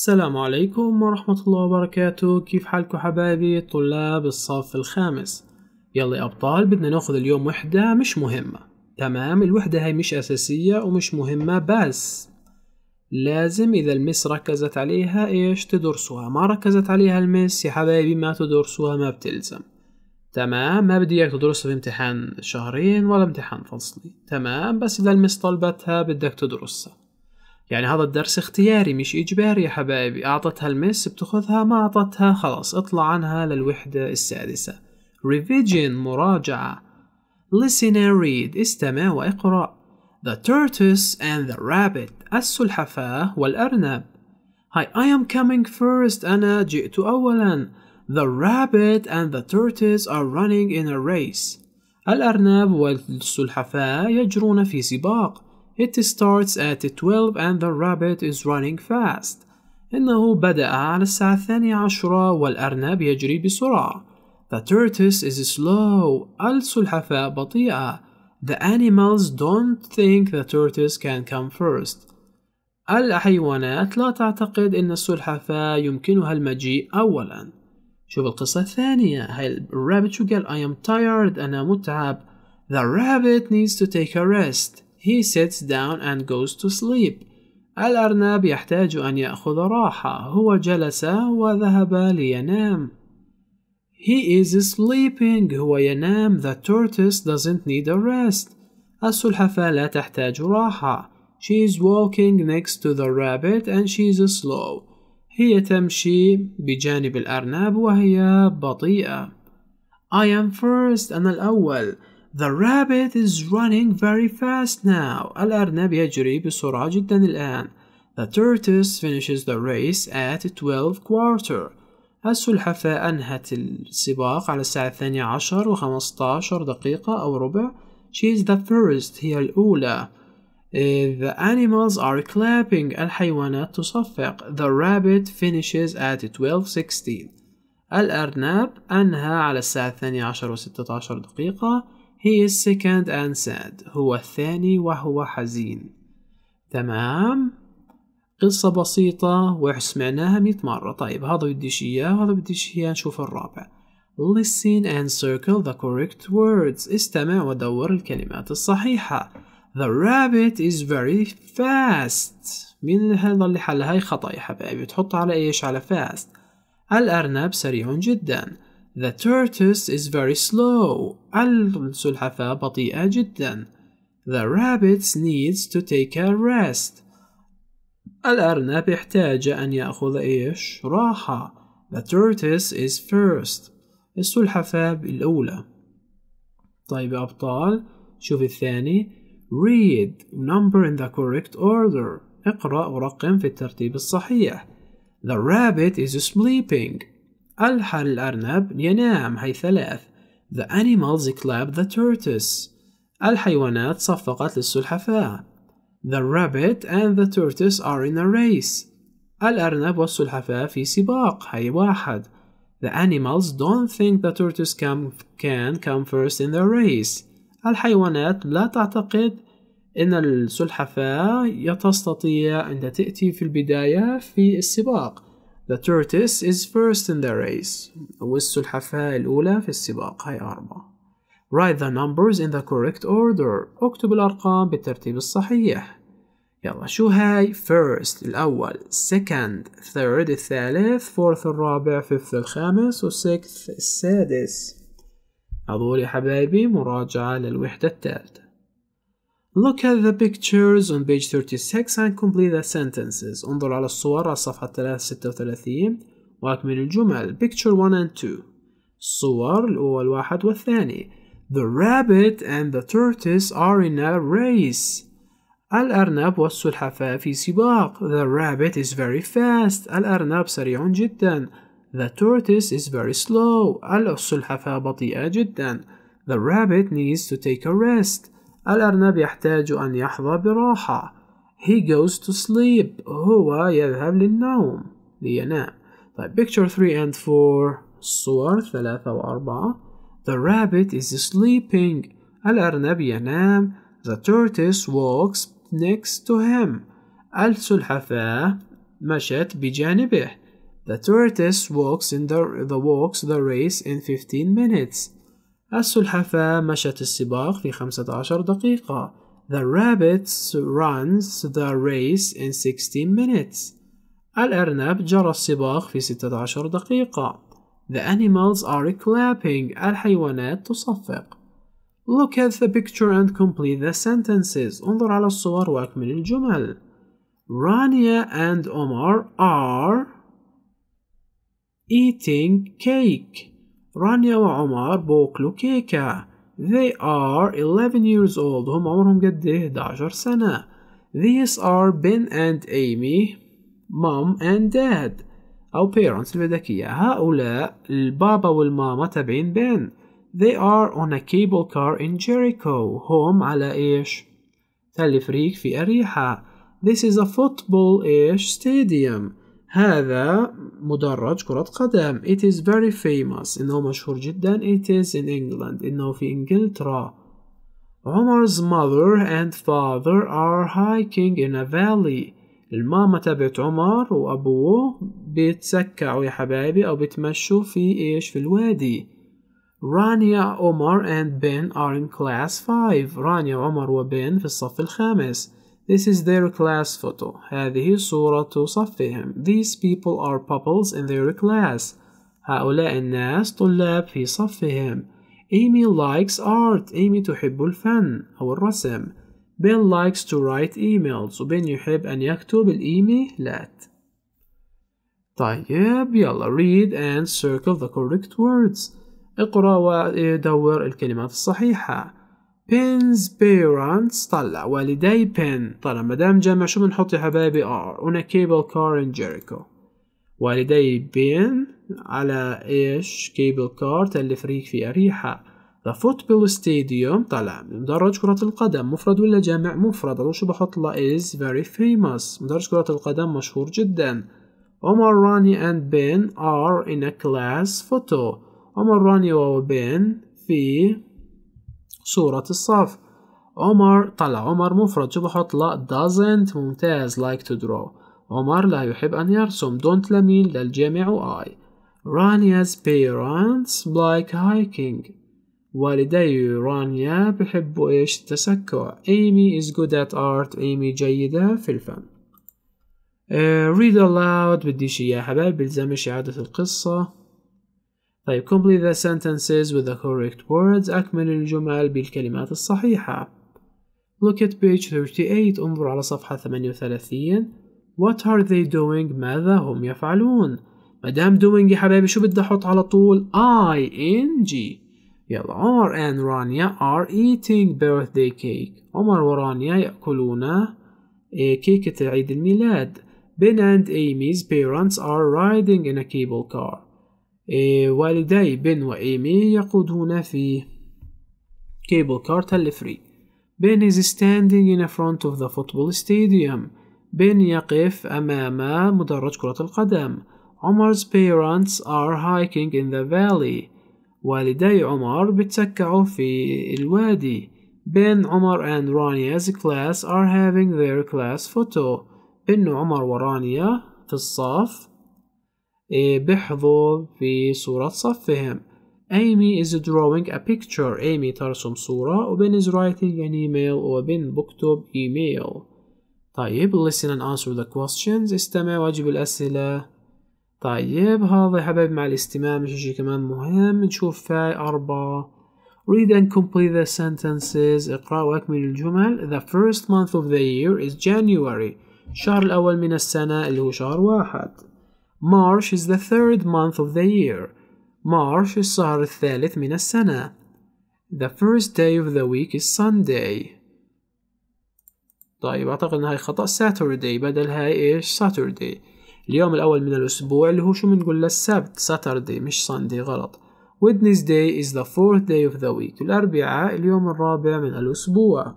السلام عليكم ورحمة الله وبركاته كيف حالكم حبايبي طلاب الصف الخامس يلا يا أبطال بدنا ناخذ اليوم وحدة مش مهمة تمام الوحدة هاي مش أساسية ومش مهمة بس لازم إذا المس ركزت عليها إيش تدرسوها ما ركزت عليها المس يا حبايبي ما تدرسوها ما بتلزم تمام ما بدي اياك تدرسها في امتحان شهرين ولا امتحان فصلي تمام بس اذا المس طلبتها بدك تدرسها يعني هذا الدرس اختياري مش إجباري يا حبايبي أعطتها المس بتاخذها ما أعطتها خلاص اطلع عنها للوحدة السادسة revision مراجعة listen and read استمع واقرأ the tortoise and the rabbit السلحفاة والأرنب Hi, I am coming first أنا جئت أولا The rabbit and the tortoise are running in a race الأرنب والسلحفاة يجرون في سباق It starts at 12 and the rabbit is running fast. إنه بدأ على الساعة الثانية عشرة والأرنب يجري بسرعة. The tortoise is slow. السلحفاة بطيئة. The animals don't think the tortoise can come first. الحيوانات لا تعتقد أن السلحفاة يمكنها المجيء أولا. شوف القصة الثانية. هاي الرابت شو قال I am tired. أنا متعب. The rabbit needs to take a rest. He sits down and goes to sleep. الأرنب يحتاج أن يأخذ راحة. هو جلس وذهب لينام. He is sleeping. هو ينام. The tortoise doesn't need a rest. السلحفاة لا تحتاج راحة. She is walking next to the rabbit and she is slow. هي تمشي بجانب الأرنب وهي بطيئة. I am first. أنا الأول. The rabbit is running very fast now. الأرنب يجري بسرعة جدا الآن. The tortoise finishes the race at 12 quarter. السلحفاة أنهت السباق على الساعة الثانية عشر وخمستاشر دقيقة أو ربع. She is the first هي الأولى. The animals are clapping الحيوانات تصفق. The rabbit finishes at 12.16. الأرنب أنهى على الساعة الثانية عشر وستة عشر دقيقة. He is second and sad هو الثاني وهو حزين تمام قصة بسيطة وسمعناها مئة مرة طيب هذا بديش إياه وهذا بديش إياه نشوف الرابع Listen and circle the correct words استمع ودور الكلمات الصحيحة The rabbit is very fast مين هذا اللي حلها هاي خطأ يا حبايبي تحط على إيش على fast الأرنب سريع جدا The tortoise is very slow. السلحفاة بطيئة جدا. The rabbit needs to take a rest. الأرنب يحتاج أن يأخذ إيش؟ راحة. The tortoise is first. السلحفاة الأولى. طيب يا أبطال شوف الثاني. Read number in the correct order. اقرأ ورقم في الترتيب الصحيح. The rabbit is sleeping. الحر الأرنب ينام هي ثلاث The animals clap the tortoise الحيوانات صفقت للسلحفاة The rabbit and the tortoise are in a race الأرنب والسلحفاة في سباق هي واحد The animals don't think the tortoise can, can come first in the race الحيوانات لا تعتقد أن السلحفاة تستطيع أن تأتي في البداية في السباق The tortoise is first in the race والسلحفاة الأولى في السباق هاي أربعة Write the numbers in the correct order اكتب الأرقام بالترتيب الصحيح يلا شو هاي first الأول second third الثالث fourth الرابع fifth الخامس و sixth السادس هذول يا حبايبي مراجعة للوحدة الثالثة Look at the pictures on page 36 and complete the sentences انظر على الصور على الصفحة 336 وأكمل الجمل picture 1 and 2 صور الأول واحد والثاني The rabbit and the tortoise are in a race الأرنب والسلحفاة في سباق The rabbit is very fast الأرنب سريع جدا The tortoise is very slow السلحفاة بطيئة جدا The rabbit needs to take a rest الأرنب يحتاج أن يحظى براحة He goes to sleep هو يذهب للنوم لينام طيب picture 3 and 4 الصور 3 و 4 The rabbit is sleeping الأرنب ينام The tortoise walks next to him السلحفاة مشت بجانبه The tortoise walks in the, the walks the race in 15 minutes السلحفاة مشت السباق في 15 دقيقة. The rabbit runs the race in 16 minutes. الأرنب جرى السباق في 16 دقيقة. The animals are clapping. الحيوانات تصفق. Look at the picture and complete the sentences. انظر على الصور وأكمل الجمل. Rania and Omar are eating cake. رانيا وعمر بوكلو كيكة They are 11 years old هم عمرهم قد 11 سنة These are Ben and Amy Mom and Dad أو parents الملكية هؤلاء البابا والماما تبعين بن They are on a cable car in Jericho هم على إيش؟ تلفريك في أريحة This is a football إيش stadium هذا مدرج كرة قدم it is very famous إنه مشهور جدا it is in England إنه في إنجلترا عمر's mother and father are hiking in a valley الماما تبعت عمر وأبوه بيتسكعوا يا حبايبي أو بيتمشوا في إيش في الوادي رانيا عمر and Ben are in class 5 رانيا عمر وبن في الصف الخامس This is their class photo. هذه صورة صفهم. These people are pupils in their class. هؤلاء الناس طلاب في صفهم. Amy likes art. Amy تحب الفن أو الرسم. Ben likes to write emails. وبن يحب أن يكتب الإيميلات. طيب يلا read and circle the correct words. اقرأ ودور الكلمات الصحيحة. بينز بيرانتس طلع والدي بين طلع مدام جمع شو بنحط يا حبايبي ار آه، هنا كيبل كار ان جيريكو والدي بين على ايش كيبل كار تل فريق في اريحه ذا فوتبول ستاديوم طلع مدرج كرة القدم مفرد ولا جامع مفرد أو شو بحط له is very famous مدرج كرة القدم مشهور جدا عمر راني and Ben are in a class photo عمر راني وبين في صورة الصف عمر طلع عمر مفرد شو بحط لا doesn't ممتاز like to draw عمر لا يحب أن يرسم don't لمين للجامع I رانيا's parents like hiking والدي رانيا بحبوا إيش التسكع Amy is good at art Amy جيدة في الفن uh, read aloud بديش إياه حبايب بلزم إعادة القصة طيب complete the sentences with the correct words أكمل الجمل بالكلمات الصحيحة Look at page 38 انظر على صفحة 38 What are they doing ماذا هم يفعلون مدام doing يا حبايبي شو بدي أحط على طول I N G يلا عمر and رانيا are eating birthday cake عمر ورانيا يأكلون كيكة عيد الميلاد Ben and Amy's parents are riding in a cable car إيه، والدي بن وإيمي يقودون في كيبل كار تلفري بن is standing in front of the football stadium بن يقف أمام مدرج كرة القدم عمر's parents are hiking in the valley والدي عمر بتسكع في الوادي بن عمر and رانيا's class are having their class photo بن عمر ورانيا في الصف بحضور في صورة صفهم Amy is drawing a picture Amy ترسم صورة وبن is writing an email وبن بكتب email طيب listen and answer the questions استمع واجب الأسئلة طيب هذا يا حبايب مع الاستماع مش شيء كمان مهم نشوف هاي أربعة read and complete the sentences اقرأ واكمل الجمل the first month of the year is January الشهر الأول من السنة اللي هو شهر واحد March is the third month of the year. March الشهر الثالث من السنة. The first day of the week is Sunday. طيب أعتقد إن هاي خطأ Saturday بدل هاي إيش Saturday. اليوم الأول من الأسبوع اللي هو شو بنقول له السبت Saturday مش Sunday غلط. Wednesday is the fourth day of the week. الأربعاء اليوم الرابع من الأسبوع.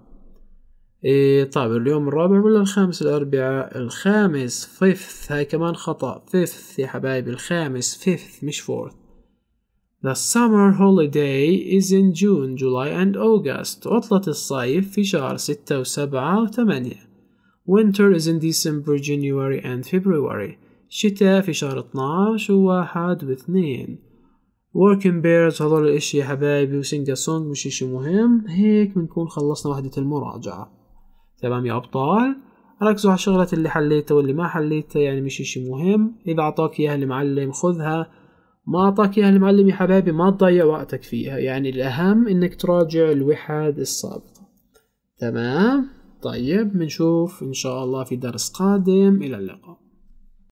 إيه طيب اليوم الرابع ولا الخامس الأربعاء الخامس فيفث هاي كمان خطأ فيفث يا حبايبي الخامس فيفث مش فورث The summer holiday is in June, July and August عطلة الصيف في شهر ستة وسبعة وثمانية Winter is in December, January and February شتاء في شهر 12 وواحد واثنين working bears هذول الاشي يا حبايبي وسينجا سونج مش اشي مهم هيك بنكون خلصنا وحدة المراجعة تمام يا أبطال ركزوا على الشغلات اللي حليتها واللي ما حليتها يعني مش إشي مهم إذا أعطاك إياها المعلم خذها ما أعطاك إياها المعلم يا حبايبي ما تضيع وقتك فيها يعني الأهم إنك تراجع الوحد السابقة تمام طيب بنشوف إن شاء الله في درس قادم إلى اللقاء